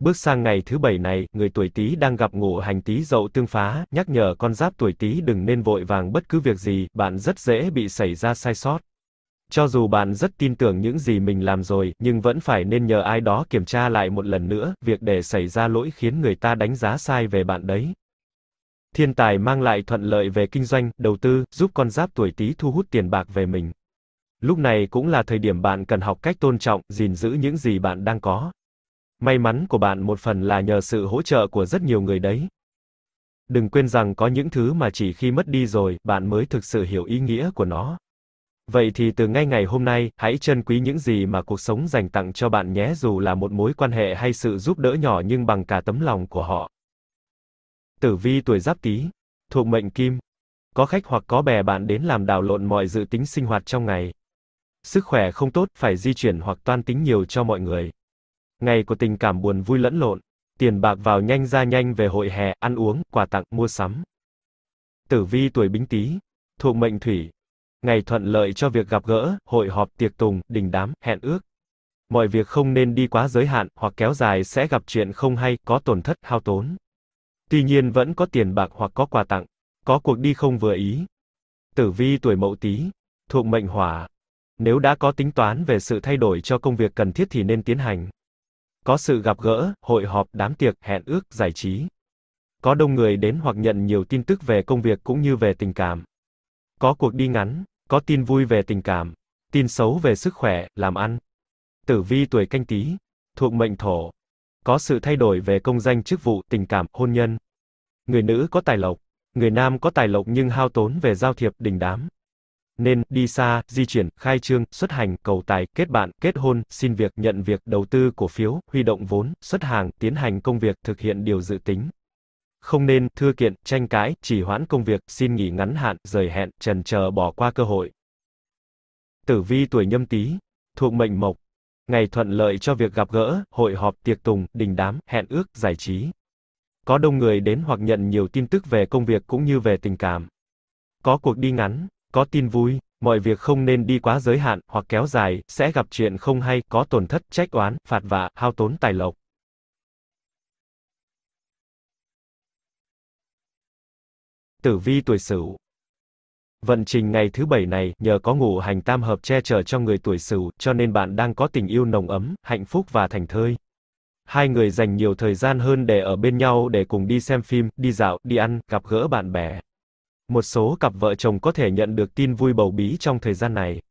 Bước sang ngày thứ bảy này, người tuổi Tý đang gặp ngũ hành Tý dậu tương phá, nhắc nhở con giáp tuổi Tý đừng nên vội vàng bất cứ việc gì, bạn rất dễ bị xảy ra sai sót. Cho dù bạn rất tin tưởng những gì mình làm rồi, nhưng vẫn phải nên nhờ ai đó kiểm tra lại một lần nữa, việc để xảy ra lỗi khiến người ta đánh giá sai về bạn đấy. Thiên tài mang lại thuận lợi về kinh doanh, đầu tư, giúp con giáp tuổi Tý thu hút tiền bạc về mình. Lúc này cũng là thời điểm bạn cần học cách tôn trọng, gìn giữ những gì bạn đang có. May mắn của bạn một phần là nhờ sự hỗ trợ của rất nhiều người đấy. Đừng quên rằng có những thứ mà chỉ khi mất đi rồi, bạn mới thực sự hiểu ý nghĩa của nó. Vậy thì từ ngay ngày hôm nay, hãy trân quý những gì mà cuộc sống dành tặng cho bạn nhé dù là một mối quan hệ hay sự giúp đỡ nhỏ nhưng bằng cả tấm lòng của họ. Tử vi tuổi giáp tý, thuộc mệnh kim. Có khách hoặc có bè bạn đến làm đảo lộn mọi dự tính sinh hoạt trong ngày. Sức khỏe không tốt, phải di chuyển hoặc toan tính nhiều cho mọi người. Ngày của tình cảm buồn vui lẫn lộn, tiền bạc vào nhanh ra nhanh về hội hè, ăn uống, quà tặng, mua sắm. Tử vi tuổi Bính Tý, thuộc mệnh thủy. Ngày thuận lợi cho việc gặp gỡ, hội họp, tiệc tùng, đình đám, hẹn ước. Mọi việc không nên đi quá giới hạn hoặc kéo dài sẽ gặp chuyện không hay, có tổn thất, hao tốn. Tuy nhiên vẫn có tiền bạc hoặc có quà tặng, có cuộc đi không vừa ý. Tử vi tuổi Mậu Tý, thuộc mệnh hỏa. Nếu đã có tính toán về sự thay đổi cho công việc cần thiết thì nên tiến hành. Có sự gặp gỡ, hội họp, đám tiệc, hẹn ước, giải trí. Có đông người đến hoặc nhận nhiều tin tức về công việc cũng như về tình cảm. Có cuộc đi ngắn, có tin vui về tình cảm, tin xấu về sức khỏe, làm ăn. Tử vi tuổi canh tí, thuộc mệnh thổ. Có sự thay đổi về công danh chức vụ, tình cảm, hôn nhân. Người nữ có tài lộc, người nam có tài lộc nhưng hao tốn về giao thiệp, đình đám nên, đi xa, di chuyển, khai trương, xuất hành, cầu tài, kết bạn, kết hôn, xin việc, nhận việc, đầu tư cổ phiếu, huy động vốn, xuất hàng, tiến hành công việc, thực hiện điều dự tính. Không nên, thưa kiện, tranh cãi, trì hoãn công việc, xin nghỉ ngắn hạn, rời hẹn, trần chờ bỏ qua cơ hội. Tử vi tuổi nhâm tý, thuộc mệnh mộc. Ngày thuận lợi cho việc gặp gỡ, hội họp, tiệc tùng, đình đám, hẹn ước, giải trí. Có đông người đến hoặc nhận nhiều tin tức về công việc cũng như về tình cảm. Có cuộc đi ngắn, có tin vui, mọi việc không nên đi quá giới hạn, hoặc kéo dài, sẽ gặp chuyện không hay, có tổn thất, trách oán, phạt vạ, hao tốn tài lộc. Tử vi tuổi Sửu Vận trình ngày thứ bảy này, nhờ có ngũ hành tam hợp che chở cho người tuổi Sửu, cho nên bạn đang có tình yêu nồng ấm, hạnh phúc và thành thơi. Hai người dành nhiều thời gian hơn để ở bên nhau để cùng đi xem phim, đi dạo, đi ăn, gặp gỡ bạn bè. Một số cặp vợ chồng có thể nhận được tin vui bầu bí trong thời gian này.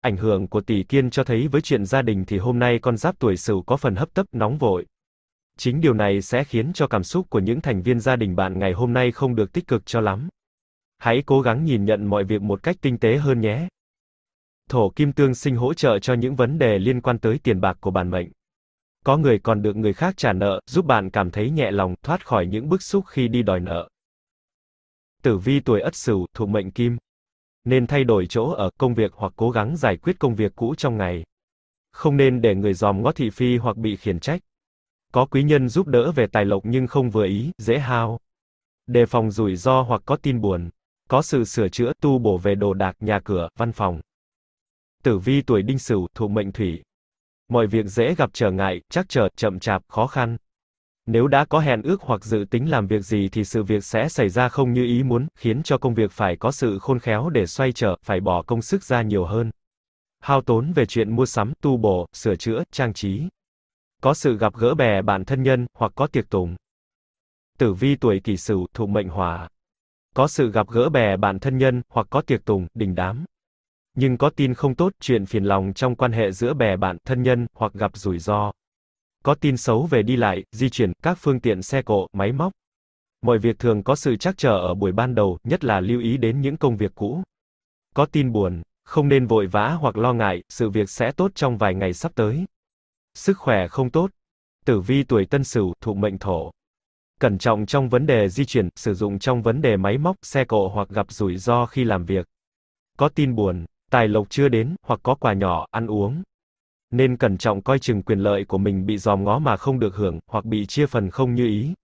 Ảnh hưởng của tỷ kiên cho thấy với chuyện gia đình thì hôm nay con giáp tuổi sửu có phần hấp tấp nóng vội. Chính điều này sẽ khiến cho cảm xúc của những thành viên gia đình bạn ngày hôm nay không được tích cực cho lắm. Hãy cố gắng nhìn nhận mọi việc một cách tinh tế hơn nhé. Thổ kim tương sinh hỗ trợ cho những vấn đề liên quan tới tiền bạc của bản mệnh. Có người còn được người khác trả nợ, giúp bạn cảm thấy nhẹ lòng, thoát khỏi những bức xúc khi đi đòi nợ tử vi tuổi ất sửu thuộc mệnh kim. Nên thay đổi chỗ ở, công việc hoặc cố gắng giải quyết công việc cũ trong ngày. Không nên để người dòm ngó thị phi hoặc bị khiển trách. Có quý nhân giúp đỡ về tài lộc nhưng không vừa ý, dễ hao. Đề phòng rủi ro hoặc có tin buồn. Có sự sửa chữa, tu bổ về đồ đạc, nhà cửa, văn phòng. Tử vi tuổi đinh sửu thuộc mệnh thủy. Mọi việc dễ gặp trở ngại, chắc trở, chậm chạp, khó khăn. Nếu đã có hẹn ước hoặc dự tính làm việc gì thì sự việc sẽ xảy ra không như ý muốn, khiến cho công việc phải có sự khôn khéo để xoay trở, phải bỏ công sức ra nhiều hơn. Hao tốn về chuyện mua sắm, tu bổ, sửa chữa, trang trí. Có sự gặp gỡ bè bạn thân nhân, hoặc có tiệc tùng. Tử vi tuổi kỷ sửu, thuộc mệnh hỏa. Có sự gặp gỡ bè bạn thân nhân, hoặc có tiệc tùng, đình đám. Nhưng có tin không tốt, chuyện phiền lòng trong quan hệ giữa bè bạn thân nhân, hoặc gặp rủi ro có tin xấu về đi lại, di chuyển, các phương tiện xe cộ, máy móc. Mọi việc thường có sự trắc trở ở buổi ban đầu, nhất là lưu ý đến những công việc cũ. Có tin buồn, không nên vội vã hoặc lo ngại, sự việc sẽ tốt trong vài ngày sắp tới. Sức khỏe không tốt. Tử vi tuổi tân sửu, thuộc mệnh thổ. Cẩn trọng trong vấn đề di chuyển, sử dụng trong vấn đề máy móc, xe cộ hoặc gặp rủi ro khi làm việc. Có tin buồn, tài lộc chưa đến, hoặc có quà nhỏ, ăn uống, nên cẩn trọng coi chừng quyền lợi của mình bị dòm ngó mà không được hưởng, hoặc bị chia phần không như ý.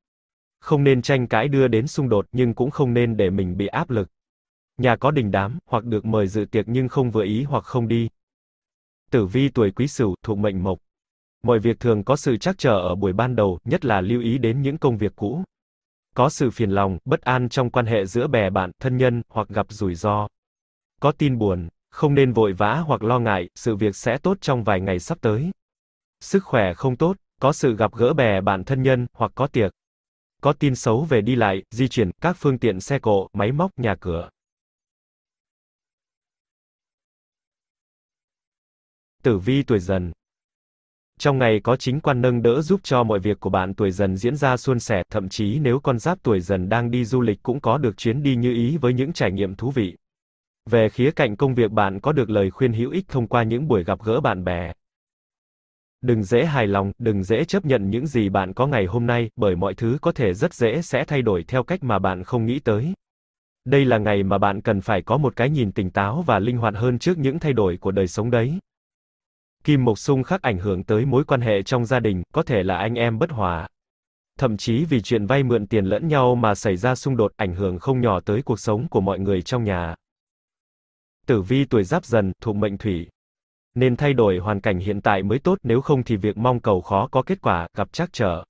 Không nên tranh cãi đưa đến xung đột nhưng cũng không nên để mình bị áp lực. Nhà có đình đám, hoặc được mời dự tiệc nhưng không vừa ý hoặc không đi. Tử vi tuổi quý sửu, thuộc mệnh mộc. Mọi việc thường có sự trắc trở ở buổi ban đầu, nhất là lưu ý đến những công việc cũ. Có sự phiền lòng, bất an trong quan hệ giữa bè bạn, thân nhân, hoặc gặp rủi ro. Có tin buồn, không nên vội vã hoặc lo ngại, sự việc sẽ tốt trong vài ngày sắp tới. Sức khỏe không tốt, có sự gặp gỡ bè bạn thân nhân, hoặc có tiệc. Có tin xấu về đi lại, di chuyển, các phương tiện xe cộ, máy móc, nhà cửa. Tử vi tuổi dần trong ngày có chính quan nâng đỡ giúp cho mọi việc của bạn tuổi dần diễn ra suôn sẻ, thậm chí nếu con giáp tuổi dần đang đi du lịch cũng có được chuyến đi như ý với những trải nghiệm thú vị. Về khía cạnh công việc bạn có được lời khuyên hữu ích thông qua những buổi gặp gỡ bạn bè. Đừng dễ hài lòng, đừng dễ chấp nhận những gì bạn có ngày hôm nay, bởi mọi thứ có thể rất dễ sẽ thay đổi theo cách mà bạn không nghĩ tới. Đây là ngày mà bạn cần phải có một cái nhìn tỉnh táo và linh hoạt hơn trước những thay đổi của đời sống đấy. Kim Mộc Sung khắc ảnh hưởng tới mối quan hệ trong gia đình, có thể là anh em bất hòa. Thậm chí vì chuyện vay mượn tiền lẫn nhau mà xảy ra xung đột ảnh hưởng không nhỏ tới cuộc sống của mọi người trong nhà. Tử vi tuổi giáp dần, thuộc mệnh thủy. Nên thay đổi hoàn cảnh hiện tại mới tốt nếu không thì việc mong cầu khó có kết quả, gặp trắc trở.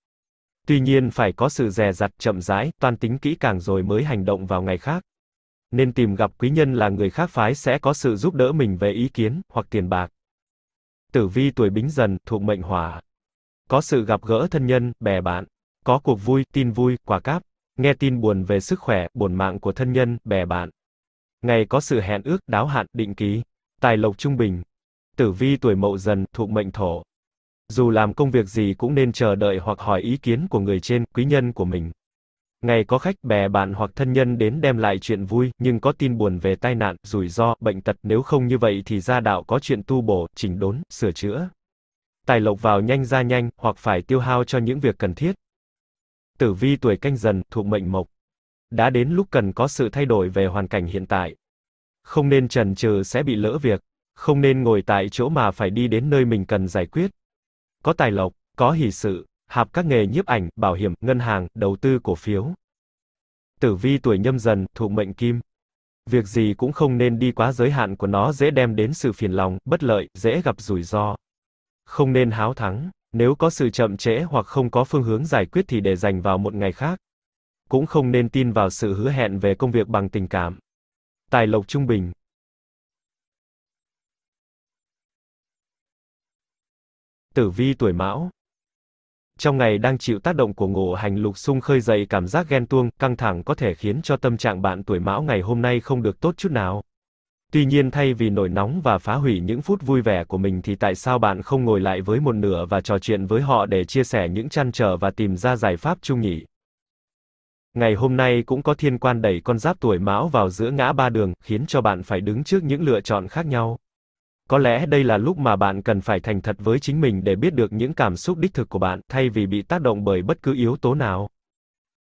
Tuy nhiên phải có sự dè dặt chậm rãi, toan tính kỹ càng rồi mới hành động vào ngày khác. Nên tìm gặp quý nhân là người khác phái sẽ có sự giúp đỡ mình về ý kiến, hoặc tiền bạc. Tử vi tuổi bính dần, thuộc mệnh hỏa. Có sự gặp gỡ thân nhân, bè bạn. Có cuộc vui, tin vui, quà cáp. Nghe tin buồn về sức khỏe, buồn mạng của thân nhân, bè bạn. Ngày có sự hẹn ước, đáo hạn, định ký. Tài lộc trung bình. Tử vi tuổi mậu dần, thuộc mệnh thổ. Dù làm công việc gì cũng nên chờ đợi hoặc hỏi ý kiến của người trên, quý nhân của mình. Ngày có khách, bè bạn hoặc thân nhân đến đem lại chuyện vui, nhưng có tin buồn về tai nạn, rủi ro, bệnh tật, nếu không như vậy thì gia đạo có chuyện tu bổ, chỉnh đốn, sửa chữa. Tài lộc vào nhanh ra nhanh, hoặc phải tiêu hao cho những việc cần thiết. Tử vi tuổi canh dần, thuộc mệnh mộc đã đến lúc cần có sự thay đổi về hoàn cảnh hiện tại. Không nên chần chừ sẽ bị lỡ việc, không nên ngồi tại chỗ mà phải đi đến nơi mình cần giải quyết. Có tài lộc, có hỷ sự, hợp các nghề nhiếp ảnh, bảo hiểm, ngân hàng, đầu tư cổ phiếu. Tử vi tuổi nhâm dần, thuộc mệnh kim. Việc gì cũng không nên đi quá giới hạn của nó dễ đem đến sự phiền lòng, bất lợi, dễ gặp rủi ro. Không nên háo thắng, nếu có sự chậm trễ hoặc không có phương hướng giải quyết thì để dành vào một ngày khác cũng không nên tin vào sự hứa hẹn về công việc bằng tình cảm. Tài lộc trung bình. Tử vi tuổi Mão. Trong ngày đang chịu tác động của ngũ hành lục xung khơi dậy cảm giác ghen tuông, căng thẳng có thể khiến cho tâm trạng bạn tuổi Mão ngày hôm nay không được tốt chút nào. Tuy nhiên thay vì nổi nóng và phá hủy những phút vui vẻ của mình thì tại sao bạn không ngồi lại với một nửa và trò chuyện với họ để chia sẻ những trăn trở và tìm ra giải pháp chung nhỉ? Ngày hôm nay cũng có thiên quan đẩy con giáp tuổi mão vào giữa ngã ba đường, khiến cho bạn phải đứng trước những lựa chọn khác nhau. Có lẽ đây là lúc mà bạn cần phải thành thật với chính mình để biết được những cảm xúc đích thực của bạn, thay vì bị tác động bởi bất cứ yếu tố nào.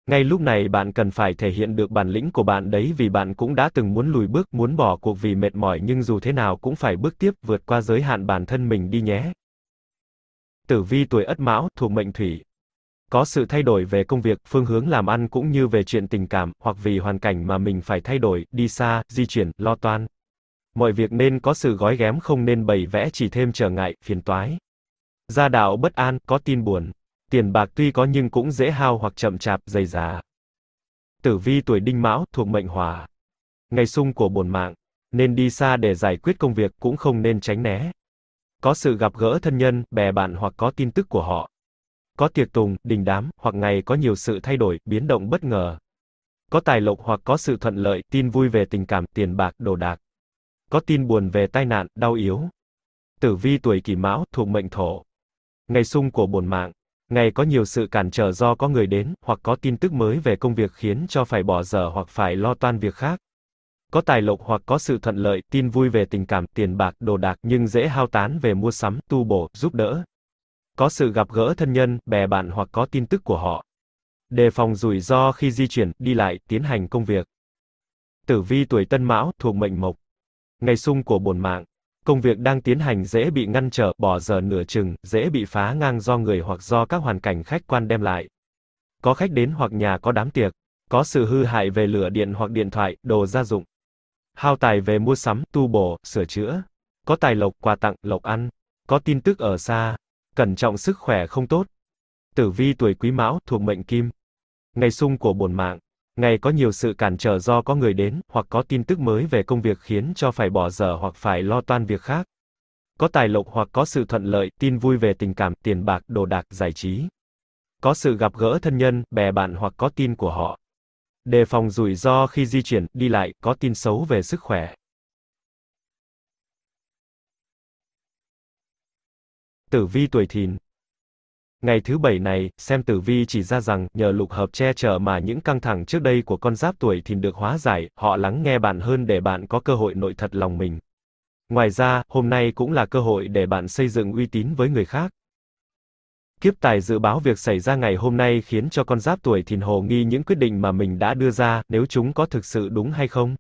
Ngay lúc này bạn cần phải thể hiện được bản lĩnh của bạn đấy vì bạn cũng đã từng muốn lùi bước, muốn bỏ cuộc vì mệt mỏi nhưng dù thế nào cũng phải bước tiếp, vượt qua giới hạn bản thân mình đi nhé. Tử vi tuổi Ất Mão, thuộc mệnh Thủy, có sự thay đổi về công việc, phương hướng làm ăn cũng như về chuyện tình cảm, hoặc vì hoàn cảnh mà mình phải thay đổi, đi xa, di chuyển, lo toan. Mọi việc nên có sự gói ghém không nên bày vẽ chỉ thêm trở ngại, phiền toái. Gia đạo bất an, có tin buồn. Tiền bạc tuy có nhưng cũng dễ hao hoặc chậm chạp, dày già. Tử vi tuổi đinh mão, thuộc mệnh hỏa. Ngày sung của bổn mạng. Nên đi xa để giải quyết công việc, cũng không nên tránh né. Có sự gặp gỡ thân nhân, bè bạn hoặc có tin tức của họ có tiệc tùng, đình đám, hoặc ngày có nhiều sự thay đổi, biến động bất ngờ. Có tài lộc hoặc có sự thuận lợi, tin vui về tình cảm, tiền bạc, đồ đạc. Có tin buồn về tai nạn, đau yếu. Tử vi tuổi kỷ mão, thuộc mệnh thổ. Ngày sung của bổn mạng. Ngày có nhiều sự cản trở do có người đến, hoặc có tin tức mới về công việc khiến cho phải bỏ dở hoặc phải lo toan việc khác. Có tài lộc hoặc có sự thuận lợi, tin vui về tình cảm, tiền bạc, đồ đạc nhưng dễ hao tán về mua sắm, tu bổ, giúp đỡ, có sự gặp gỡ thân nhân, bè bạn hoặc có tin tức của họ. Đề phòng rủi ro khi di chuyển, đi lại, tiến hành công việc. Tử vi tuổi Tân Mão thuộc mệnh Mộc. Ngày xung của bổn mạng, công việc đang tiến hành dễ bị ngăn trở, bỏ giờ nửa chừng, dễ bị phá ngang do người hoặc do các hoàn cảnh khách quan đem lại. Có khách đến hoặc nhà có đám tiệc, có sự hư hại về lửa điện hoặc điện thoại, đồ gia dụng. Hao tài về mua sắm, tu bổ, sửa chữa. Có tài lộc quà tặng, lộc ăn. Có tin tức ở xa, Cẩn trọng sức khỏe không tốt. Tử vi tuổi Quý Mão thuộc mệnh Kim. Ngày sung của bổn mạng. Ngày có nhiều sự cản trở do có người đến hoặc có tin tức mới về công việc khiến cho phải bỏ dở hoặc phải lo toan việc khác. Có tài lộc hoặc có sự thuận lợi, tin vui về tình cảm, tiền bạc, đồ đạc, giải trí. Có sự gặp gỡ thân nhân, bè bạn hoặc có tin của họ. Đề phòng rủi ro khi di chuyển, đi lại, có tin xấu về sức khỏe. Tử vi tuổi thìn Ngày thứ bảy này, xem tử vi chỉ ra rằng, nhờ lục hợp che chở mà những căng thẳng trước đây của con giáp tuổi thìn được hóa giải, họ lắng nghe bạn hơn để bạn có cơ hội nội thật lòng mình. Ngoài ra, hôm nay cũng là cơ hội để bạn xây dựng uy tín với người khác. Kiếp tài dự báo việc xảy ra ngày hôm nay khiến cho con giáp tuổi thìn hồ nghi những quyết định mà mình đã đưa ra, nếu chúng có thực sự đúng hay không.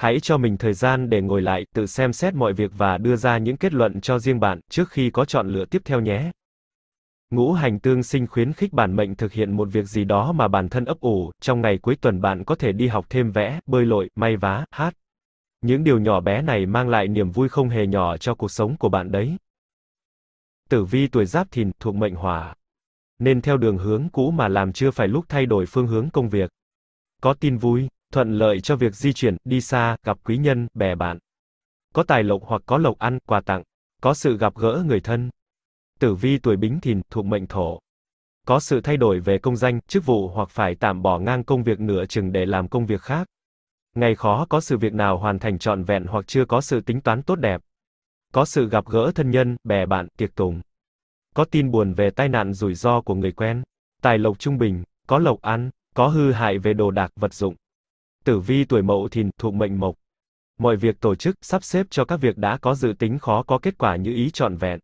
Hãy cho mình thời gian để ngồi lại, tự xem xét mọi việc và đưa ra những kết luận cho riêng bạn trước khi có chọn lựa tiếp theo nhé. Ngũ hành tương sinh khuyến khích bản mệnh thực hiện một việc gì đó mà bản thân ấp ủ, trong ngày cuối tuần bạn có thể đi học thêm vẽ, bơi lội, may vá, hát. Những điều nhỏ bé này mang lại niềm vui không hề nhỏ cho cuộc sống của bạn đấy. Tử vi tuổi Giáp Thìn thuộc mệnh Hỏa, nên theo đường hướng cũ mà làm chưa phải lúc thay đổi phương hướng công việc. Có tin vui thuận lợi cho việc di chuyển, đi xa, gặp quý nhân, bè bạn. Có tài lộc hoặc có lộc ăn, quà tặng, có sự gặp gỡ người thân. Tử vi tuổi Bính Thìn thuộc mệnh Thổ. Có sự thay đổi về công danh, chức vụ hoặc phải tạm bỏ ngang công việc nửa chừng để làm công việc khác. Ngày khó có sự việc nào hoàn thành trọn vẹn hoặc chưa có sự tính toán tốt đẹp. Có sự gặp gỡ thân nhân, bè bạn, tiệc tùng. Có tin buồn về tai nạn rủi ro của người quen. Tài lộc trung bình, có lộc ăn, có hư hại về đồ đạc, vật dụng. Tử vi tuổi mậu thìn, thuộc mệnh mộc. Mọi việc tổ chức, sắp xếp cho các việc đã có dự tính khó có kết quả như ý trọn vẹn.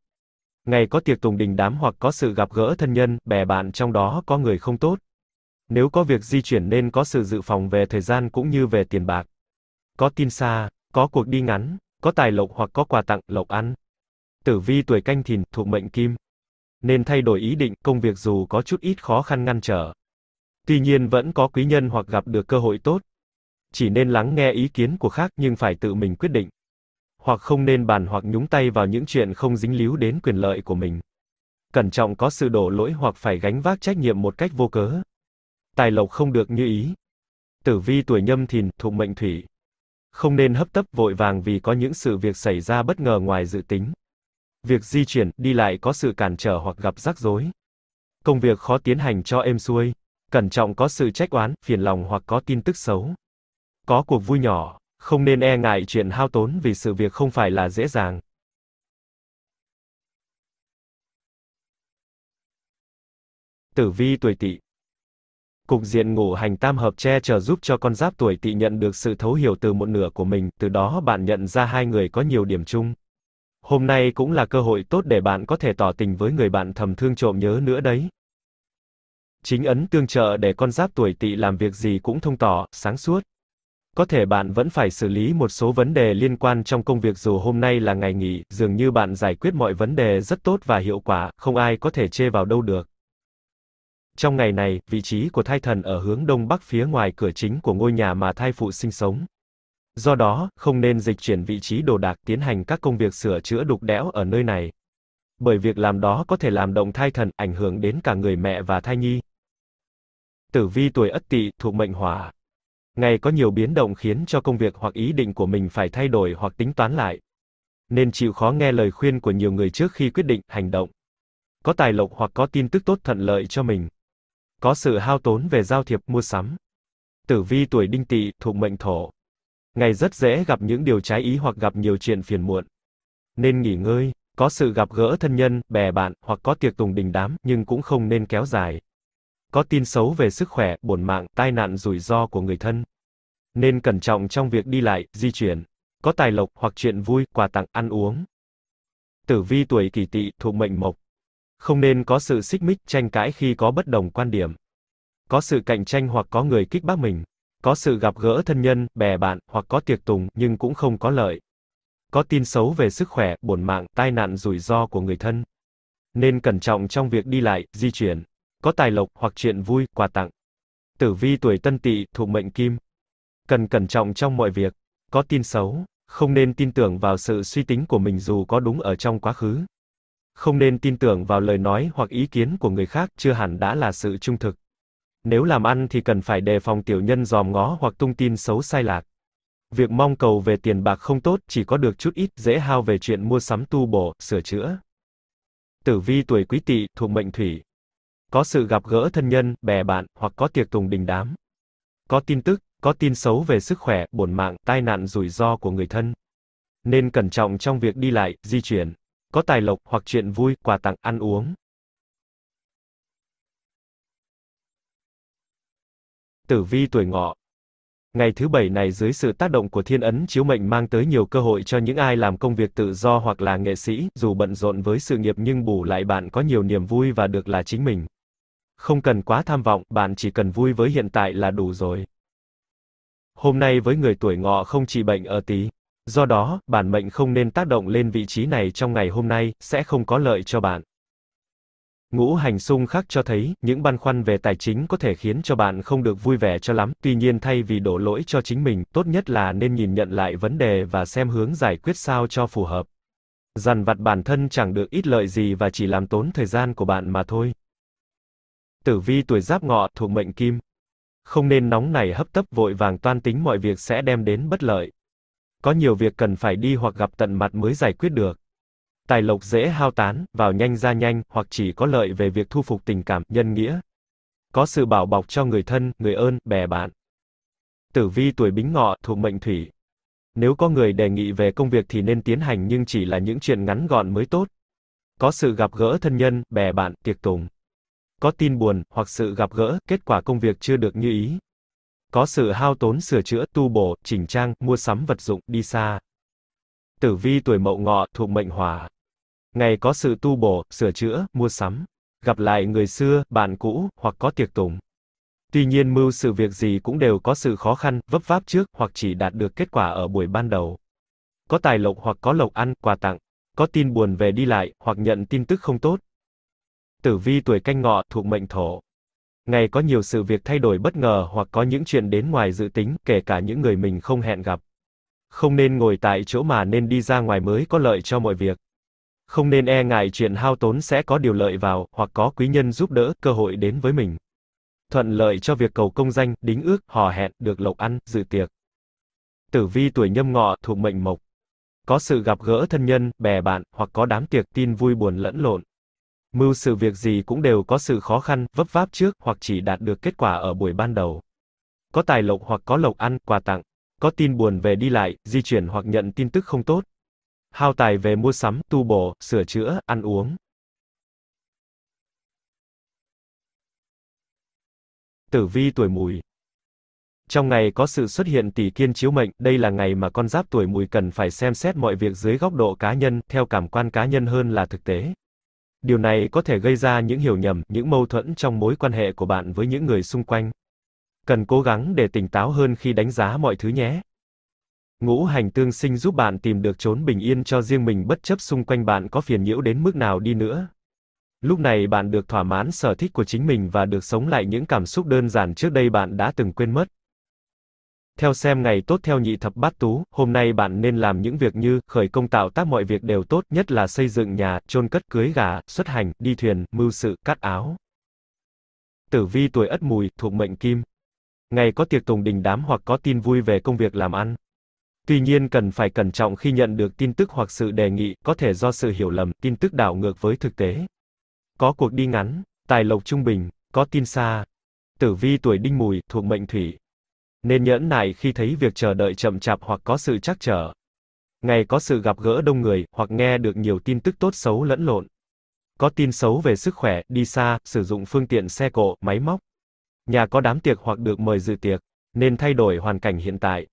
Ngày có tiệc tùng đình đám hoặc có sự gặp gỡ thân nhân, bè bạn trong đó có người không tốt. Nếu có việc di chuyển nên có sự dự phòng về thời gian cũng như về tiền bạc. Có tin xa, có cuộc đi ngắn, có tài lộc hoặc có quà tặng, lộc ăn. Tử vi tuổi canh thìn, thuộc mệnh kim. Nên thay đổi ý định, công việc dù có chút ít khó khăn ngăn trở. Tuy nhiên vẫn có quý nhân hoặc gặp được cơ hội tốt, chỉ nên lắng nghe ý kiến của khác nhưng phải tự mình quyết định. Hoặc không nên bàn hoặc nhúng tay vào những chuyện không dính líu đến quyền lợi của mình. Cẩn trọng có sự đổ lỗi hoặc phải gánh vác trách nhiệm một cách vô cớ. Tài lộc không được như ý. Tử vi tuổi nhâm thìn, thuộc mệnh thủy. Không nên hấp tấp vội vàng vì có những sự việc xảy ra bất ngờ ngoài dự tính. Việc di chuyển, đi lại có sự cản trở hoặc gặp rắc rối. Công việc khó tiến hành cho êm xuôi. Cẩn trọng có sự trách oán, phiền lòng hoặc có tin tức xấu có cuộc vui nhỏ, không nên e ngại chuyện hao tốn vì sự việc không phải là dễ dàng. Tử vi tuổi Tỵ. Cục diện ngũ hành tam hợp che chở giúp cho con giáp tuổi Tỵ nhận được sự thấu hiểu từ một nửa của mình, từ đó bạn nhận ra hai người có nhiều điểm chung. Hôm nay cũng là cơ hội tốt để bạn có thể tỏ tình với người bạn thầm thương trộm nhớ nữa đấy. Chính ấn tương trợ để con giáp tuổi Tỵ làm việc gì cũng thông tỏ, sáng suốt có thể bạn vẫn phải xử lý một số vấn đề liên quan trong công việc dù hôm nay là ngày nghỉ, dường như bạn giải quyết mọi vấn đề rất tốt và hiệu quả, không ai có thể chê vào đâu được. Trong ngày này, vị trí của thai thần ở hướng đông bắc phía ngoài cửa chính của ngôi nhà mà thai phụ sinh sống. Do đó, không nên dịch chuyển vị trí đồ đạc tiến hành các công việc sửa chữa đục đẽo ở nơi này. Bởi việc làm đó có thể làm động thai thần, ảnh hưởng đến cả người mẹ và thai nhi. Tử vi tuổi Ất Tỵ thuộc mệnh Hỏa, Ngày có nhiều biến động khiến cho công việc hoặc ý định của mình phải thay đổi hoặc tính toán lại. Nên chịu khó nghe lời khuyên của nhiều người trước khi quyết định hành động. Có tài lộc hoặc có tin tức tốt thuận lợi cho mình. Có sự hao tốn về giao thiệp mua sắm. Tử vi tuổi đinh tỵ thuộc mệnh thổ. Ngày rất dễ gặp những điều trái ý hoặc gặp nhiều chuyện phiền muộn. Nên nghỉ ngơi, có sự gặp gỡ thân nhân, bè bạn, hoặc có tiệc tùng đình đám, nhưng cũng không nên kéo dài có tin xấu về sức khỏe, bổn mạng, tai nạn rủi ro của người thân. Nên cẩn trọng trong việc đi lại, di chuyển, có tài lộc hoặc chuyện vui, quà tặng, ăn uống. Tử vi tuổi kỷ tỵ thuộc mệnh mộc. Không nên có sự xích mích, tranh cãi khi có bất đồng quan điểm. Có sự cạnh tranh hoặc có người kích bác mình. Có sự gặp gỡ thân nhân, bè bạn, hoặc có tiệc tùng, nhưng cũng không có lợi. Có tin xấu về sức khỏe, bổn mạng, tai nạn rủi ro của người thân. Nên cẩn trọng trong việc đi lại, di chuyển có tài lộc hoặc chuyện vui, quà tặng. Tử vi tuổi Tân Tỵ thuộc mệnh Kim. Cần cẩn trọng trong mọi việc, có tin xấu, không nên tin tưởng vào sự suy tính của mình dù có đúng ở trong quá khứ. Không nên tin tưởng vào lời nói hoặc ý kiến của người khác, chưa hẳn đã là sự trung thực. Nếu làm ăn thì cần phải đề phòng tiểu nhân dòm ngó hoặc tung tin xấu sai lạc. Việc mong cầu về tiền bạc không tốt, chỉ có được chút ít, dễ hao về chuyện mua sắm tu bổ, sửa chữa. Tử vi tuổi Quý Tỵ thuộc mệnh Thủy, có sự gặp gỡ thân nhân, bè bạn, hoặc có tiệc tùng đình đám. Có tin tức, có tin xấu về sức khỏe, bổn mạng, tai nạn rủi ro của người thân. Nên cẩn trọng trong việc đi lại, di chuyển. Có tài lộc hoặc chuyện vui, quà tặng, ăn uống. Tử vi tuổi ngọ Ngày thứ bảy này dưới sự tác động của thiên ấn chiếu mệnh mang tới nhiều cơ hội cho những ai làm công việc tự do hoặc là nghệ sĩ, dù bận rộn với sự nghiệp nhưng bù lại bạn có nhiều niềm vui và được là chính mình không cần quá tham vọng, bạn chỉ cần vui với hiện tại là đủ rồi. Hôm nay với người tuổi ngọ không trị bệnh ở tí. Do đó, bản mệnh không nên tác động lên vị trí này trong ngày hôm nay, sẽ không có lợi cho bạn. Ngũ hành xung khắc cho thấy, những băn khoăn về tài chính có thể khiến cho bạn không được vui vẻ cho lắm, tuy nhiên thay vì đổ lỗi cho chính mình, tốt nhất là nên nhìn nhận lại vấn đề và xem hướng giải quyết sao cho phù hợp. Dằn vặt bản thân chẳng được ít lợi gì và chỉ làm tốn thời gian của bạn mà thôi. Tử vi tuổi giáp ngọ thuộc mệnh kim. Không nên nóng nảy hấp tấp vội vàng toan tính mọi việc sẽ đem đến bất lợi. Có nhiều việc cần phải đi hoặc gặp tận mặt mới giải quyết được. Tài lộc dễ hao tán, vào nhanh ra nhanh, hoặc chỉ có lợi về việc thu phục tình cảm, nhân nghĩa. Có sự bảo bọc cho người thân, người ơn, bè bạn. Tử vi tuổi bính ngọ thuộc mệnh thủy. Nếu có người đề nghị về công việc thì nên tiến hành nhưng chỉ là những chuyện ngắn gọn mới tốt. Có sự gặp gỡ thân nhân, bè bạn, tiệc tùng có tin buồn hoặc sự gặp gỡ, kết quả công việc chưa được như ý. Có sự hao tốn sửa chữa, tu bổ, chỉnh trang, mua sắm vật dụng, đi xa. Tử vi tuổi Mậu Ngọ thuộc mệnh Hỏa. Ngày có sự tu bổ, sửa chữa, mua sắm, gặp lại người xưa, bạn cũ hoặc có tiệc tùng. Tuy nhiên mưu sự việc gì cũng đều có sự khó khăn, vấp váp trước hoặc chỉ đạt được kết quả ở buổi ban đầu. Có tài lộc hoặc có lộc ăn, quà tặng, có tin buồn về đi lại hoặc nhận tin tức không tốt, Tử vi tuổi canh ngọ thuộc mệnh thổ. Ngày có nhiều sự việc thay đổi bất ngờ hoặc có những chuyện đến ngoài dự tính, kể cả những người mình không hẹn gặp. Không nên ngồi tại chỗ mà nên đi ra ngoài mới có lợi cho mọi việc. Không nên e ngại chuyện hao tốn sẽ có điều lợi vào, hoặc có quý nhân giúp đỡ, cơ hội đến với mình. Thuận lợi cho việc cầu công danh, đính ước, hò hẹn, được lộc ăn, dự tiệc. Tử vi tuổi nhâm ngọ thuộc mệnh mộc. Có sự gặp gỡ thân nhân, bè bạn, hoặc có đám tiệc tin vui buồn lẫn lộn. Mưu sự việc gì cũng đều có sự khó khăn, vấp váp trước, hoặc chỉ đạt được kết quả ở buổi ban đầu. Có tài lộc hoặc có lộc ăn, quà tặng. Có tin buồn về đi lại, di chuyển hoặc nhận tin tức không tốt. Hao tài về mua sắm, tu bổ, sửa chữa, ăn uống. Tử vi tuổi mùi trong ngày có sự xuất hiện tỷ kiên chiếu mệnh, đây là ngày mà con giáp tuổi mùi cần phải xem xét mọi việc dưới góc độ cá nhân, theo cảm quan cá nhân hơn là thực tế. Điều này có thể gây ra những hiểu nhầm, những mâu thuẫn trong mối quan hệ của bạn với những người xung quanh. Cần cố gắng để tỉnh táo hơn khi đánh giá mọi thứ nhé. Ngũ hành tương sinh giúp bạn tìm được chốn bình yên cho riêng mình bất chấp xung quanh bạn có phiền nhiễu đến mức nào đi nữa. Lúc này bạn được thỏa mãn sở thích của chính mình và được sống lại những cảm xúc đơn giản trước đây bạn đã từng quên mất. Theo xem ngày tốt theo nhị thập bát tú, hôm nay bạn nên làm những việc như khởi công tạo tác mọi việc đều tốt, nhất là xây dựng nhà, chôn cất cưới gà, xuất hành, đi thuyền, mưu sự, cắt áo. Tử vi tuổi Ất Mùi, thuộc mệnh Kim. Ngày có tiệc tùng đình đám hoặc có tin vui về công việc làm ăn. Tuy nhiên cần phải cẩn trọng khi nhận được tin tức hoặc sự đề nghị, có thể do sự hiểu lầm, tin tức đảo ngược với thực tế. Có cuộc đi ngắn, tài lộc trung bình, có tin xa. Tử vi tuổi Đinh Mùi, thuộc mệnh Thủy nên nhẫn nại khi thấy việc chờ đợi chậm chạp hoặc có sự trắc trở. Ngày có sự gặp gỡ đông người, hoặc nghe được nhiều tin tức tốt xấu lẫn lộn. Có tin xấu về sức khỏe, đi xa, sử dụng phương tiện xe cộ, máy móc. Nhà có đám tiệc hoặc được mời dự tiệc, nên thay đổi hoàn cảnh hiện tại.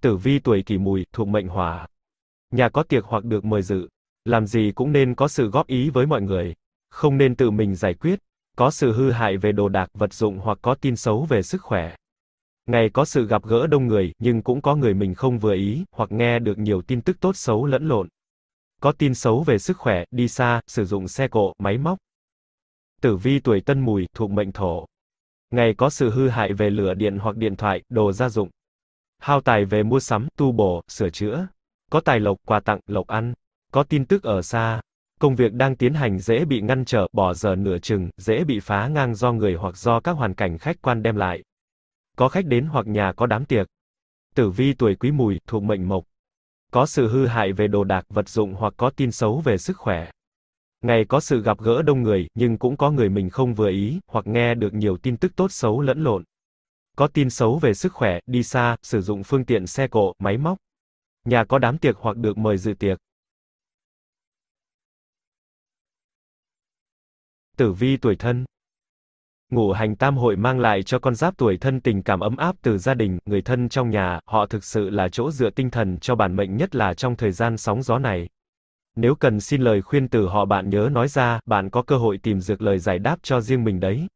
Tử vi tuổi kỷ mùi, thuộc mệnh hỏa. Nhà có tiệc hoặc được mời dự, làm gì cũng nên có sự góp ý với mọi người, không nên tự mình giải quyết, có sự hư hại về đồ đạc vật dụng hoặc có tin xấu về sức khỏe. Ngày có sự gặp gỡ đông người, nhưng cũng có người mình không vừa ý, hoặc nghe được nhiều tin tức tốt xấu lẫn lộn. Có tin xấu về sức khỏe, đi xa, sử dụng xe cộ, máy móc. Tử vi tuổi tân mùi, thuộc mệnh thổ. Ngày có sự hư hại về lửa điện hoặc điện thoại, đồ gia dụng. Hao tài về mua sắm, tu bổ, sửa chữa. Có tài lộc, quà tặng, lộc ăn. Có tin tức ở xa. Công việc đang tiến hành dễ bị ngăn trở, bỏ giờ nửa chừng, dễ bị phá ngang do người hoặc do các hoàn cảnh khách quan đem lại có khách đến hoặc nhà có đám tiệc. Tử vi tuổi quý mùi, thuộc mệnh mộc. Có sự hư hại về đồ đạc, vật dụng hoặc có tin xấu về sức khỏe. Ngày có sự gặp gỡ đông người, nhưng cũng có người mình không vừa ý, hoặc nghe được nhiều tin tức tốt xấu lẫn lộn. Có tin xấu về sức khỏe, đi xa, sử dụng phương tiện xe cộ, máy móc. Nhà có đám tiệc hoặc được mời dự tiệc. Tử vi tuổi thân Ngũ hành tam hội mang lại cho con giáp tuổi thân tình cảm ấm áp từ gia đình, người thân trong nhà, họ thực sự là chỗ dựa tinh thần cho bản mệnh nhất là trong thời gian sóng gió này. Nếu cần xin lời khuyên từ họ bạn nhớ nói ra, bạn có cơ hội tìm được lời giải đáp cho riêng mình đấy.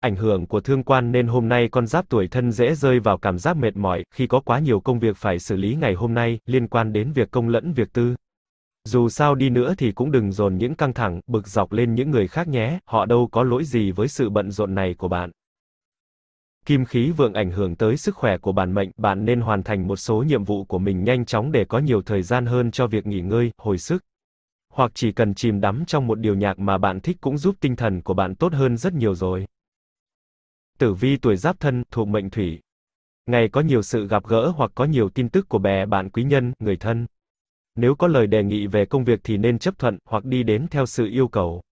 Ảnh hưởng của thương quan nên hôm nay con giáp tuổi thân dễ rơi vào cảm giác mệt mỏi khi có quá nhiều công việc phải xử lý ngày hôm nay liên quan đến việc công lẫn việc tư. Dù sao đi nữa thì cũng đừng dồn những căng thẳng, bực dọc lên những người khác nhé, họ đâu có lỗi gì với sự bận rộn này của bạn. Kim khí vượng ảnh hưởng tới sức khỏe của bản mệnh, bạn nên hoàn thành một số nhiệm vụ của mình nhanh chóng để có nhiều thời gian hơn cho việc nghỉ ngơi, hồi sức. Hoặc chỉ cần chìm đắm trong một điều nhạc mà bạn thích cũng giúp tinh thần của bạn tốt hơn rất nhiều rồi. Tử vi tuổi giáp thân, thuộc mệnh thủy. Ngày có nhiều sự gặp gỡ hoặc có nhiều tin tức của bè bạn quý nhân, người thân nếu có lời đề nghị về công việc thì nên chấp thuận hoặc đi đến theo sự yêu cầu.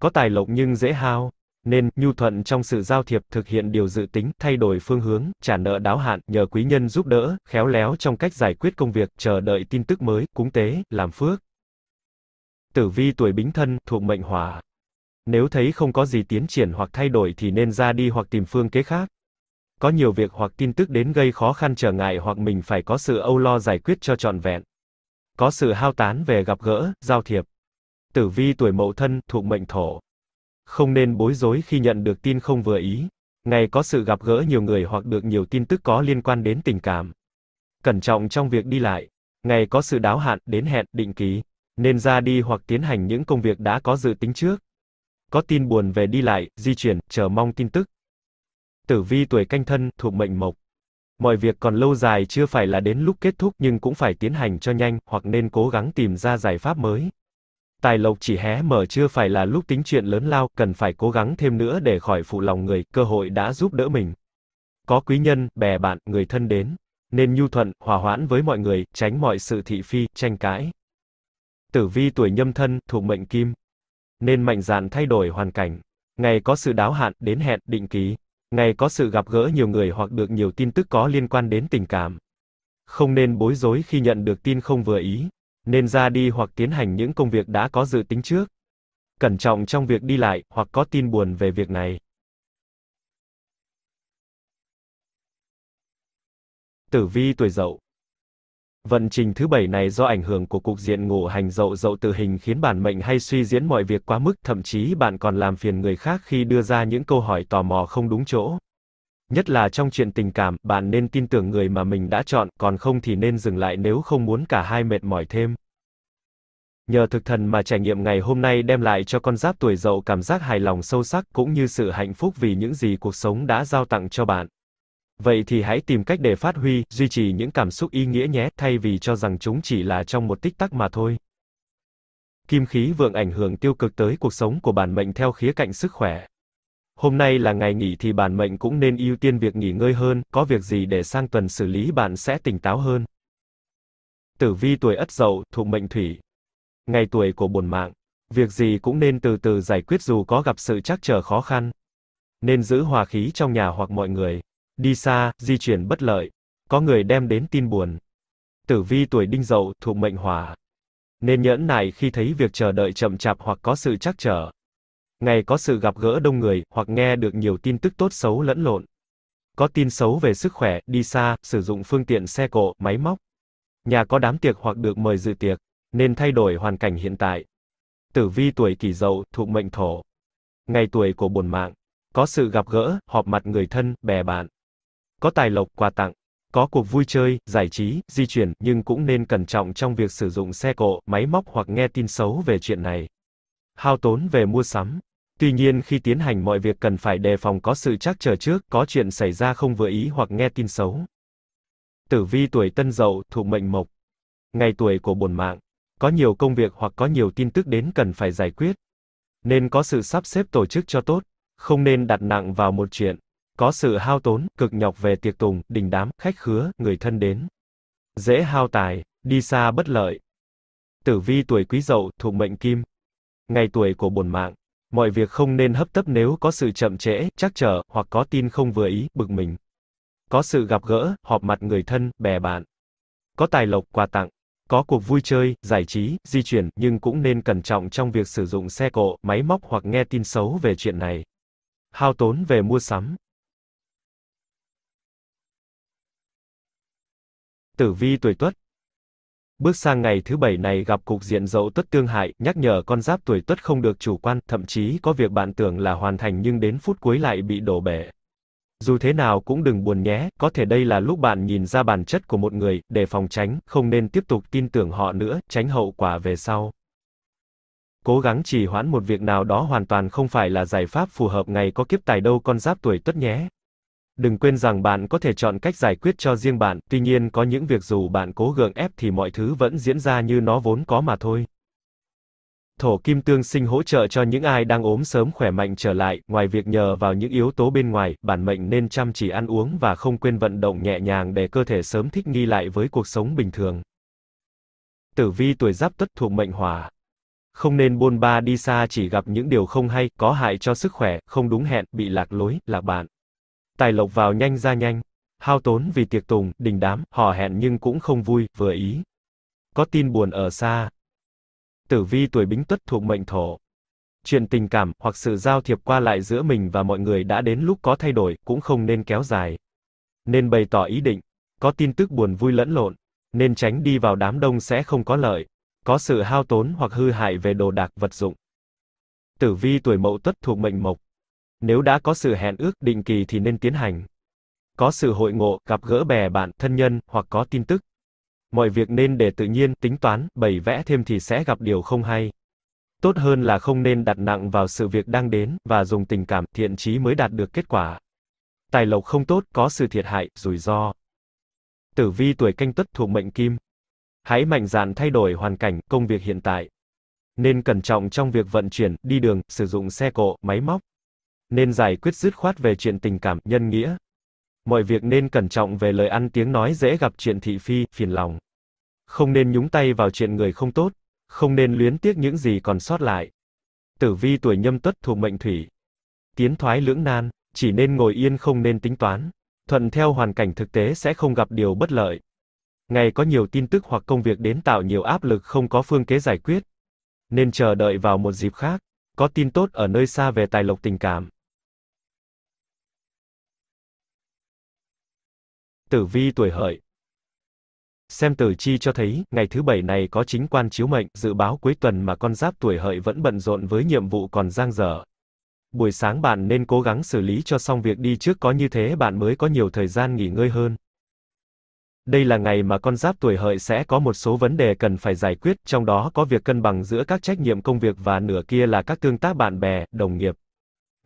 Có tài lộc nhưng dễ hao, nên nhu thuận trong sự giao thiệp, thực hiện điều dự tính, thay đổi phương hướng, trả nợ đáo hạn, nhờ quý nhân giúp đỡ, khéo léo trong cách giải quyết công việc, chờ đợi tin tức mới, cúng tế, làm phước. Tử vi tuổi Bính Thân thuộc mệnh Hỏa. Nếu thấy không có gì tiến triển hoặc thay đổi thì nên ra đi hoặc tìm phương kế khác. Có nhiều việc hoặc tin tức đến gây khó khăn trở ngại hoặc mình phải có sự âu lo giải quyết cho trọn vẹn có sự hao tán về gặp gỡ, giao thiệp. Tử vi tuổi mậu thân, thuộc mệnh thổ. Không nên bối rối khi nhận được tin không vừa ý. Ngày có sự gặp gỡ nhiều người hoặc được nhiều tin tức có liên quan đến tình cảm. Cẩn trọng trong việc đi lại. Ngày có sự đáo hạn, đến hẹn, định kỳ Nên ra đi hoặc tiến hành những công việc đã có dự tính trước. Có tin buồn về đi lại, di chuyển, chờ mong tin tức. Tử vi tuổi canh thân, thuộc mệnh mộc. Mọi việc còn lâu dài chưa phải là đến lúc kết thúc nhưng cũng phải tiến hành cho nhanh, hoặc nên cố gắng tìm ra giải pháp mới. Tài lộc chỉ hé mở chưa phải là lúc tính chuyện lớn lao, cần phải cố gắng thêm nữa để khỏi phụ lòng người, cơ hội đã giúp đỡ mình. Có quý nhân, bè bạn, người thân đến, nên nhu thuận, hòa hoãn với mọi người, tránh mọi sự thị phi, tranh cãi. Tử vi tuổi nhâm thân, thuộc mệnh kim, nên mạnh dạn thay đổi hoàn cảnh. Ngày có sự đáo hạn, đến hẹn, định ký. Ngày có sự gặp gỡ nhiều người hoặc được nhiều tin tức có liên quan đến tình cảm. Không nên bối rối khi nhận được tin không vừa ý, nên ra đi hoặc tiến hành những công việc đã có dự tính trước. Cẩn trọng trong việc đi lại hoặc có tin buồn về việc này. Tử vi tuổi Dậu Vận trình thứ bảy này do ảnh hưởng của cục diện ngũ hành dậu dậu tự hình khiến bản mệnh hay suy diễn mọi việc quá mức, thậm chí bạn còn làm phiền người khác khi đưa ra những câu hỏi tò mò không đúng chỗ. Nhất là trong chuyện tình cảm, bạn nên tin tưởng người mà mình đã chọn, còn không thì nên dừng lại nếu không muốn cả hai mệt mỏi thêm. Nhờ thực thần mà trải nghiệm ngày hôm nay đem lại cho con giáp tuổi dậu cảm giác hài lòng sâu sắc cũng như sự hạnh phúc vì những gì cuộc sống đã giao tặng cho bạn. Vậy thì hãy tìm cách để phát huy, duy trì những cảm xúc ý nghĩa nhé, thay vì cho rằng chúng chỉ là trong một tích tắc mà thôi. Kim khí vượng ảnh hưởng tiêu cực tới cuộc sống của bản mệnh theo khía cạnh sức khỏe. Hôm nay là ngày nghỉ thì bản mệnh cũng nên ưu tiên việc nghỉ ngơi hơn, có việc gì để sang tuần xử lý bạn sẽ tỉnh táo hơn. Tử vi tuổi Ất Dậu, thuộc mệnh Thủy. Ngày tuổi của bổn mạng, việc gì cũng nên từ từ giải quyết dù có gặp sự trắc trở khó khăn. Nên giữ hòa khí trong nhà hoặc mọi người. Đi xa, di chuyển bất lợi. Có người đem đến tin buồn. Tử vi tuổi đinh dậu thuộc mệnh hỏa. Nên nhẫn nại khi thấy việc chờ đợi chậm chạp hoặc có sự trắc trở. Ngày có sự gặp gỡ đông người, hoặc nghe được nhiều tin tức tốt xấu lẫn lộn. Có tin xấu về sức khỏe, đi xa, sử dụng phương tiện xe cộ, máy móc. Nhà có đám tiệc hoặc được mời dự tiệc, nên thay đổi hoàn cảnh hiện tại. Tử vi tuổi kỷ dậu, thuộc mệnh thổ. Ngày tuổi của bổn mạng. Có sự gặp gỡ, họp mặt người thân, bè bạn có tài lộc, quà tặng, có cuộc vui chơi, giải trí, di chuyển, nhưng cũng nên cẩn trọng trong việc sử dụng xe cộ, máy móc hoặc nghe tin xấu về chuyện này. Hao tốn về mua sắm. Tuy nhiên khi tiến hành mọi việc cần phải đề phòng có sự trắc trở trước, có chuyện xảy ra không vừa ý hoặc nghe tin xấu. Tử vi tuổi Tân Dậu, thuộc mệnh Mộc. Ngày tuổi của bổn mạng, có nhiều công việc hoặc có nhiều tin tức đến cần phải giải quyết. Nên có sự sắp xếp tổ chức cho tốt, không nên đặt nặng vào một chuyện có sự hao tốn, cực nhọc về tiệc tùng, đình đám, khách khứa, người thân đến. Dễ hao tài, đi xa bất lợi. Tử vi tuổi quý dậu, thuộc mệnh kim. Ngày tuổi của bổn mạng. Mọi việc không nên hấp tấp nếu có sự chậm trễ, chắc trở, hoặc có tin không vừa ý, bực mình. Có sự gặp gỡ, họp mặt người thân, bè bạn. Có tài lộc, quà tặng. Có cuộc vui chơi, giải trí, di chuyển, nhưng cũng nên cẩn trọng trong việc sử dụng xe cộ, máy móc hoặc nghe tin xấu về chuyện này. Hao tốn về mua sắm, tử vi tuổi tuất. Bước sang ngày thứ bảy này gặp cục diện dậu tuất tương hại, nhắc nhở con giáp tuổi tuất không được chủ quan, thậm chí có việc bạn tưởng là hoàn thành nhưng đến phút cuối lại bị đổ bể. Dù thế nào cũng đừng buồn nhé, có thể đây là lúc bạn nhìn ra bản chất của một người, để phòng tránh, không nên tiếp tục tin tưởng họ nữa, tránh hậu quả về sau. Cố gắng trì hoãn một việc nào đó hoàn toàn không phải là giải pháp phù hợp ngày có kiếp tài đâu con giáp tuổi tuất nhé. Đừng quên rằng bạn có thể chọn cách giải quyết cho riêng bạn, tuy nhiên có những việc dù bạn cố gượng ép thì mọi thứ vẫn diễn ra như nó vốn có mà thôi. Thổ kim tương sinh hỗ trợ cho những ai đang ốm sớm khỏe mạnh trở lại, ngoài việc nhờ vào những yếu tố bên ngoài, bản mệnh nên chăm chỉ ăn uống và không quên vận động nhẹ nhàng để cơ thể sớm thích nghi lại với cuộc sống bình thường. Tử vi tuổi giáp tuất thuộc mệnh hỏa. Không nên buôn ba đi xa chỉ gặp những điều không hay, có hại cho sức khỏe, không đúng hẹn, bị lạc lối, lạc bạn. Tài lộc vào nhanh ra nhanh. Hao tốn vì tiệc tùng, đình đám, hò hẹn nhưng cũng không vui, vừa ý. Có tin buồn ở xa. Tử vi tuổi bính tuất thuộc mệnh thổ. Chuyện tình cảm, hoặc sự giao thiệp qua lại giữa mình và mọi người đã đến lúc có thay đổi, cũng không nên kéo dài. Nên bày tỏ ý định. Có tin tức buồn vui lẫn lộn. Nên tránh đi vào đám đông sẽ không có lợi. Có sự hao tốn hoặc hư hại về đồ đạc vật dụng. Tử vi tuổi mậu tuất thuộc mệnh mộc. Nếu đã có sự hẹn ước định kỳ thì nên tiến hành. Có sự hội ngộ, gặp gỡ bè bạn, thân nhân hoặc có tin tức. Mọi việc nên để tự nhiên, tính toán, bày vẽ thêm thì sẽ gặp điều không hay. Tốt hơn là không nên đặt nặng vào sự việc đang đến và dùng tình cảm thiện trí mới đạt được kết quả. Tài lộc không tốt, có sự thiệt hại, rủi ro. Tử vi tuổi canh tuất thuộc mệnh kim. Hãy mạnh dạn thay đổi hoàn cảnh, công việc hiện tại. Nên cẩn trọng trong việc vận chuyển, đi đường, sử dụng xe cộ, máy móc nên giải quyết dứt khoát về chuyện tình cảm, nhân nghĩa. Mọi việc nên cẩn trọng về lời ăn tiếng nói dễ gặp chuyện thị phi, phiền lòng. Không nên nhúng tay vào chuyện người không tốt, không nên luyến tiếc những gì còn sót lại. Tử vi tuổi nhâm tuất thuộc mệnh thủy. Tiến thoái lưỡng nan, chỉ nên ngồi yên không nên tính toán. Thuận theo hoàn cảnh thực tế sẽ không gặp điều bất lợi. Ngày có nhiều tin tức hoặc công việc đến tạo nhiều áp lực không có phương kế giải quyết. Nên chờ đợi vào một dịp khác. Có tin tốt ở nơi xa về tài lộc tình cảm. Tử vi tuổi hợi. Xem tử chi cho thấy, ngày thứ bảy này có chính quan chiếu mệnh, dự báo cuối tuần mà con giáp tuổi hợi vẫn bận rộn với nhiệm vụ còn giang dở. Buổi sáng bạn nên cố gắng xử lý cho xong việc đi trước có như thế bạn mới có nhiều thời gian nghỉ ngơi hơn. Đây là ngày mà con giáp tuổi hợi sẽ có một số vấn đề cần phải giải quyết, trong đó có việc cân bằng giữa các trách nhiệm công việc và nửa kia là các tương tác bạn bè, đồng nghiệp.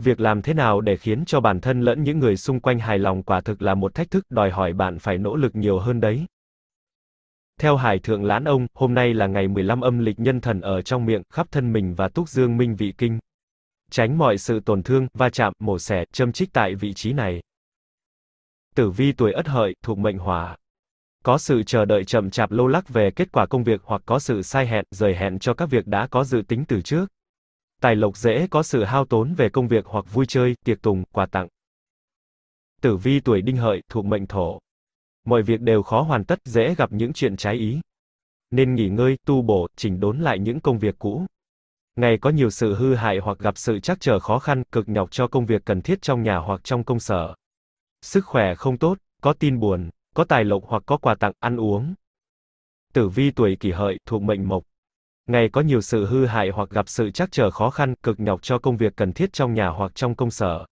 Việc làm thế nào để khiến cho bản thân lẫn những người xung quanh hài lòng quả thực là một thách thức đòi hỏi bạn phải nỗ lực nhiều hơn đấy. Theo Hải Thượng Lãn Ông, hôm nay là ngày 15 âm lịch nhân thần ở trong miệng, khắp thân mình và túc dương minh vị kinh. Tránh mọi sự tổn thương, va chạm, mổ xẻ, châm trích tại vị trí này. Tử vi tuổi ất hợi, thuộc mệnh hỏa. Có sự chờ đợi chậm chạp lâu lắc về kết quả công việc hoặc có sự sai hẹn, rời hẹn cho các việc đã có dự tính từ trước. Tài lộc dễ có sự hao tốn về công việc hoặc vui chơi, tiệc tùng, quà tặng. Tử vi tuổi đinh hợi, thuộc mệnh thổ. Mọi việc đều khó hoàn tất, dễ gặp những chuyện trái ý. Nên nghỉ ngơi, tu bổ, chỉnh đốn lại những công việc cũ. Ngày có nhiều sự hư hại hoặc gặp sự trắc trở khó khăn, cực nhọc cho công việc cần thiết trong nhà hoặc trong công sở. Sức khỏe không tốt, có tin buồn, có tài lộc hoặc có quà tặng, ăn uống. Tử vi tuổi kỷ hợi, thuộc mệnh mộc ngày có nhiều sự hư hại hoặc gặp sự trắc trở khó khăn, cực nhọc cho công việc cần thiết trong nhà hoặc trong công sở.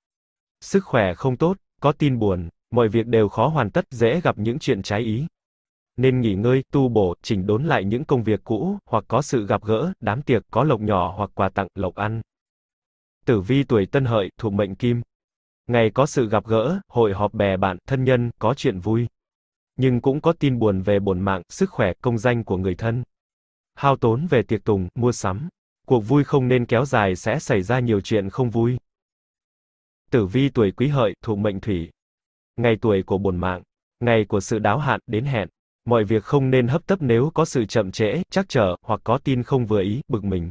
Sức khỏe không tốt, có tin buồn, mọi việc đều khó hoàn tất, dễ gặp những chuyện trái ý. Nên nghỉ ngơi, tu bổ, chỉnh đốn lại những công việc cũ, hoặc có sự gặp gỡ, đám tiệc, có lộc nhỏ hoặc quà tặng, lộc ăn. Tử vi tuổi tân hợi, thuộc mệnh kim. Ngày có sự gặp gỡ, hội họp bè bạn, thân nhân, có chuyện vui. Nhưng cũng có tin buồn về bổn mạng, sức khỏe, công danh của người thân hao tốn về tiệc tùng, mua sắm. Cuộc vui không nên kéo dài sẽ xảy ra nhiều chuyện không vui. Tử vi tuổi quý hợi, thuộc mệnh thủy. Ngày tuổi của bổn mạng, ngày của sự đáo hạn, đến hẹn. Mọi việc không nên hấp tấp nếu có sự chậm trễ, chắc trở, hoặc có tin không vừa ý, bực mình.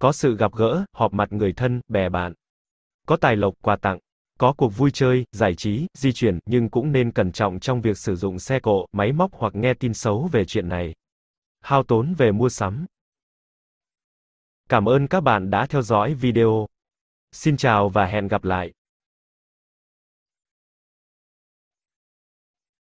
Có sự gặp gỡ, họp mặt người thân, bè bạn. Có tài lộc, quà tặng. Có cuộc vui chơi, giải trí, di chuyển, nhưng cũng nên cẩn trọng trong việc sử dụng xe cộ, máy móc hoặc nghe tin xấu về chuyện này hao tốn về mua sắm. Cảm ơn các bạn đã theo dõi video. Xin chào và hẹn gặp lại.